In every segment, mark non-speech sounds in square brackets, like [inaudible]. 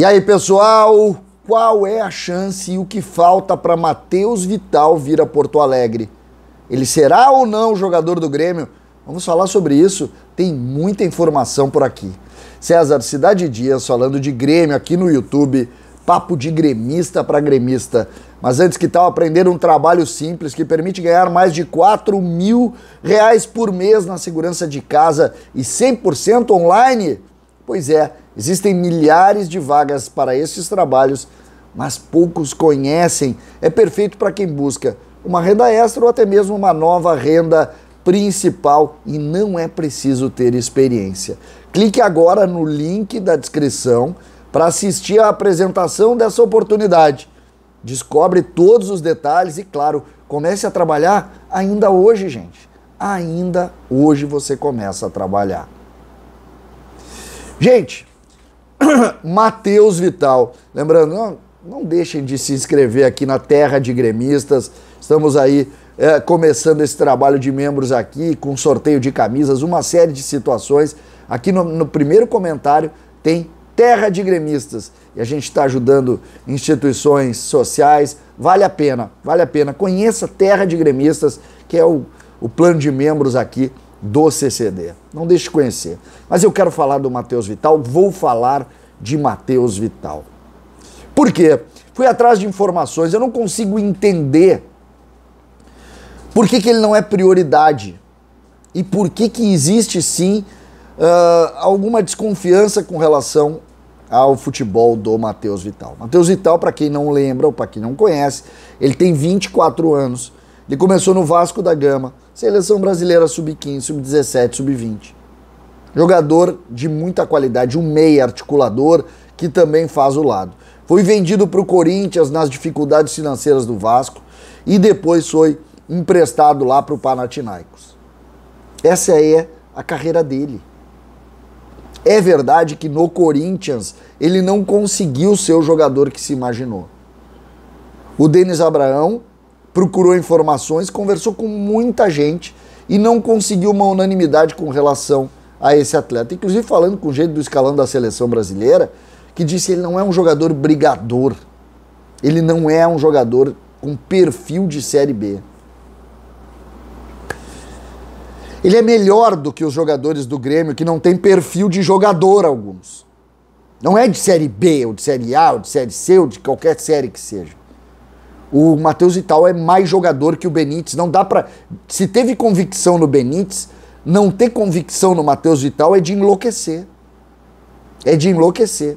E aí, pessoal? Qual é a chance e o que falta para Matheus Vital vir a Porto Alegre? Ele será ou não jogador do Grêmio? Vamos falar sobre isso, tem muita informação por aqui. César Cidade Dias falando de Grêmio aqui no YouTube, papo de gremista para gremista. Mas antes que tal, aprender um trabalho simples que permite ganhar mais de 4 mil reais por mês na segurança de casa e 100% online? Pois é, Existem milhares de vagas para esses trabalhos, mas poucos conhecem. É perfeito para quem busca uma renda extra ou até mesmo uma nova renda principal e não é preciso ter experiência. Clique agora no link da descrição para assistir à apresentação dessa oportunidade. Descobre todos os detalhes e, claro, comece a trabalhar ainda hoje, gente. Ainda hoje você começa a trabalhar. Gente, [coughs] Matheus Vital. Lembrando, não, não deixem de se inscrever aqui na Terra de Gremistas. Estamos aí é, começando esse trabalho de membros aqui, com sorteio de camisas, uma série de situações. Aqui no, no primeiro comentário tem Terra de Gremistas. E a gente está ajudando instituições sociais. Vale a pena, vale a pena. Conheça Terra de Gremistas, que é o, o plano de membros aqui do CCD. Não deixe de conhecer. Mas eu quero falar do Matheus Vital, vou falar de Mateus Vital. Por quê? Fui atrás de informações, eu não consigo entender por que, que ele não é prioridade e por que, que existe sim uh, alguma desconfiança com relação ao futebol do Matheus Vital. Matheus Vital, para quem não lembra ou para quem não conhece, ele tem 24 anos. Ele começou no Vasco da Gama, seleção brasileira sub-15, sub-17, sub-20. Jogador de muita qualidade, um meia articulador que também faz o lado. Foi vendido para o Corinthians nas dificuldades financeiras do Vasco e depois foi emprestado lá para o Panathinaikos. Essa é a carreira dele. É verdade que no Corinthians ele não conseguiu ser o jogador que se imaginou. O Denis Abraão procurou informações, conversou com muita gente e não conseguiu uma unanimidade com relação a esse atleta. Inclusive falando com o jeito do escalão da seleção brasileira, que disse que ele não é um jogador brigador. Ele não é um jogador com perfil de Série B. Ele é melhor do que os jogadores do Grêmio que não tem perfil de jogador alguns. Não é de Série B, ou de Série A, ou de Série C, ou de qualquer série que seja. O Matheus tal é mais jogador que o Benítez. Não dá para. Se teve convicção no Benítez, não ter convicção no Matheus Vital é de enlouquecer. É de enlouquecer.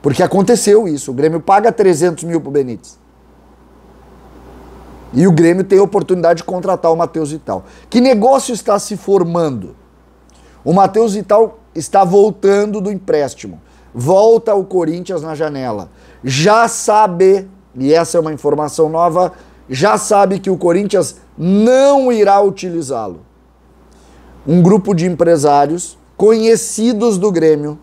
Porque aconteceu isso. O Grêmio paga 300 mil pro Benítez. E o Grêmio tem a oportunidade de contratar o Matheus Vital. Que negócio está se formando? O Matheus Vital está voltando do empréstimo. Volta ao Corinthians na janela. Já sabe, e essa é uma informação nova, já sabe que o Corinthians não irá utilizá-lo um grupo de empresários conhecidos do Grêmio,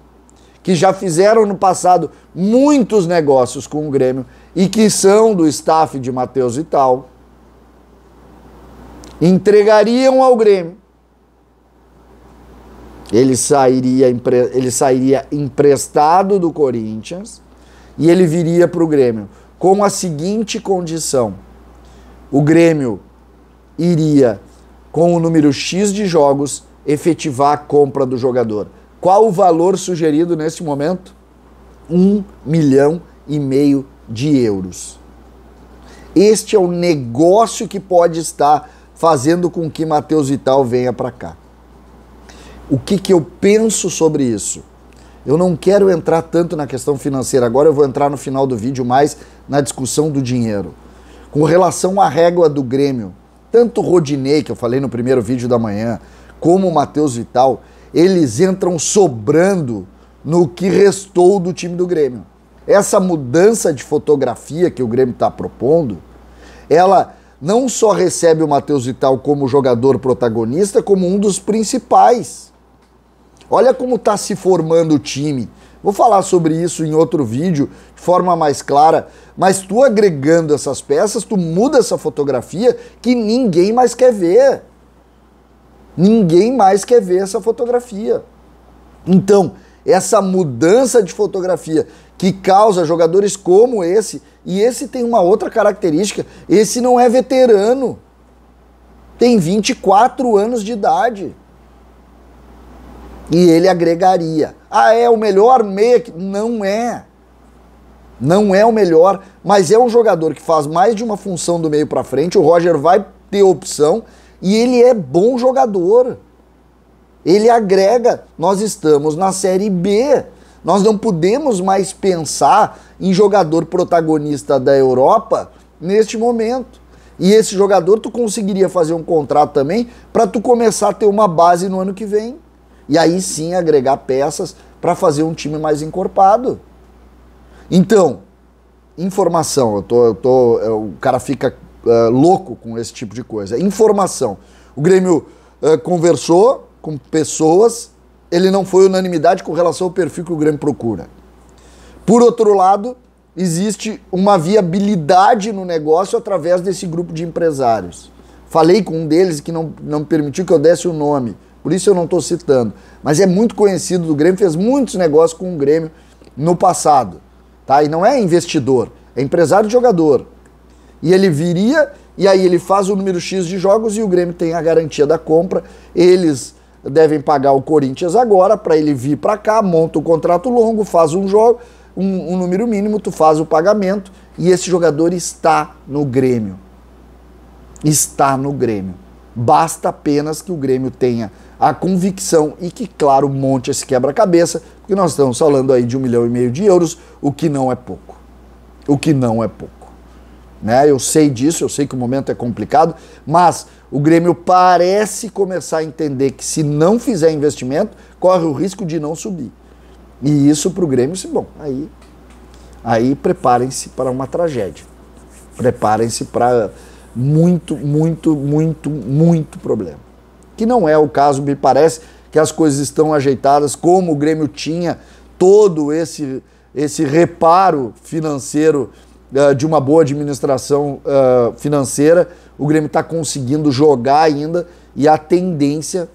que já fizeram no passado muitos negócios com o Grêmio e que são do staff de Matheus e tal, entregariam ao Grêmio. Ele sairia, ele sairia emprestado do Corinthians e ele viria para o Grêmio com a seguinte condição: o Grêmio iria com o número X de jogos, efetivar a compra do jogador. Qual o valor sugerido neste momento? Um milhão e meio de euros. Este é o negócio que pode estar fazendo com que Matheus Vital venha para cá. O que, que eu penso sobre isso? Eu não quero entrar tanto na questão financeira agora, eu vou entrar no final do vídeo mais na discussão do dinheiro. Com relação à régua do Grêmio, tanto o Rodinei, que eu falei no primeiro vídeo da manhã, como o Matheus Vital, eles entram sobrando no que restou do time do Grêmio. Essa mudança de fotografia que o Grêmio está propondo, ela não só recebe o Matheus Vital como jogador protagonista, como um dos principais. Olha como está se formando o time. Vou falar sobre isso em outro vídeo, de forma mais clara, mas tu agregando essas peças, tu muda essa fotografia que ninguém mais quer ver. Ninguém mais quer ver essa fotografia. Então, essa mudança de fotografia que causa jogadores como esse, e esse tem uma outra característica, esse não é veterano. Tem 24 anos de idade. E ele agregaria. Ah, é o melhor meia? Não é. Não é o melhor, mas é um jogador que faz mais de uma função do meio para frente. O Roger vai ter opção e ele é bom jogador. Ele agrega. Nós estamos na Série B. Nós não podemos mais pensar em jogador protagonista da Europa neste momento. E esse jogador tu conseguiria fazer um contrato também para tu começar a ter uma base no ano que vem. E aí sim agregar peças para fazer um time mais encorpado. Então, informação, eu tô, eu tô, eu, é, o cara fica uh, louco com esse tipo de coisa. Informação. O Grêmio uh, conversou com pessoas, ele não foi unanimidade com relação ao perfil que o Grêmio procura. Por outro lado, existe uma viabilidade no negócio através desse grupo de empresários. Falei com um deles que não, não permitiu que eu desse o nome, por isso eu não estou citando. Mas é muito conhecido do Grêmio, fez muitos negócios com o Grêmio no passado. Tá? E não é investidor, é empresário de jogador. E ele viria, e aí ele faz o número X de jogos e o Grêmio tem a garantia da compra. Eles devem pagar o Corinthians agora para ele vir para cá, monta um contrato longo, faz um jogo, um, um número mínimo, tu faz o pagamento e esse jogador está no Grêmio. Está no Grêmio. Basta apenas que o Grêmio tenha a convicção e que, claro, monte esse quebra-cabeça, porque nós estamos falando aí de um milhão e meio de euros, o que não é pouco. O que não é pouco. Né? Eu sei disso, eu sei que o momento é complicado, mas o Grêmio parece começar a entender que se não fizer investimento, corre o risco de não subir. E isso para o Grêmio, se bom, aí, aí preparem-se para uma tragédia. Preparem-se para muito, muito, muito, muito problema que não é o caso, me parece que as coisas estão ajeitadas, como o Grêmio tinha todo esse, esse reparo financeiro uh, de uma boa administração uh, financeira, o Grêmio está conseguindo jogar ainda e a tendência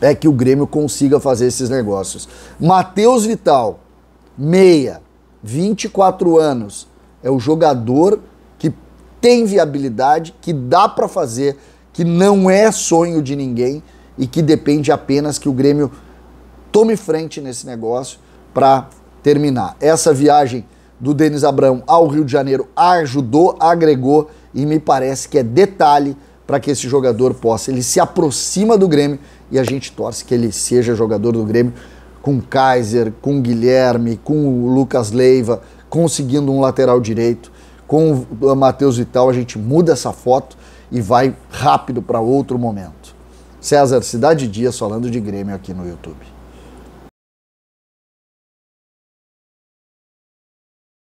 é que o Grêmio consiga fazer esses negócios. Matheus Vital, meia, 24 anos, é o jogador que tem viabilidade, que dá para fazer que não é sonho de ninguém e que depende apenas que o Grêmio tome frente nesse negócio para terminar. Essa viagem do Denis Abrão ao Rio de Janeiro ajudou, agregou e me parece que é detalhe para que esse jogador possa. Ele se aproxima do Grêmio e a gente torce que ele seja jogador do Grêmio com Kaiser, com Guilherme, com o Lucas Leiva, conseguindo um lateral direito, com o Matheus Vital, a gente muda essa foto e vai rápido para outro momento. César Cidade Dias falando de Grêmio aqui no YouTube.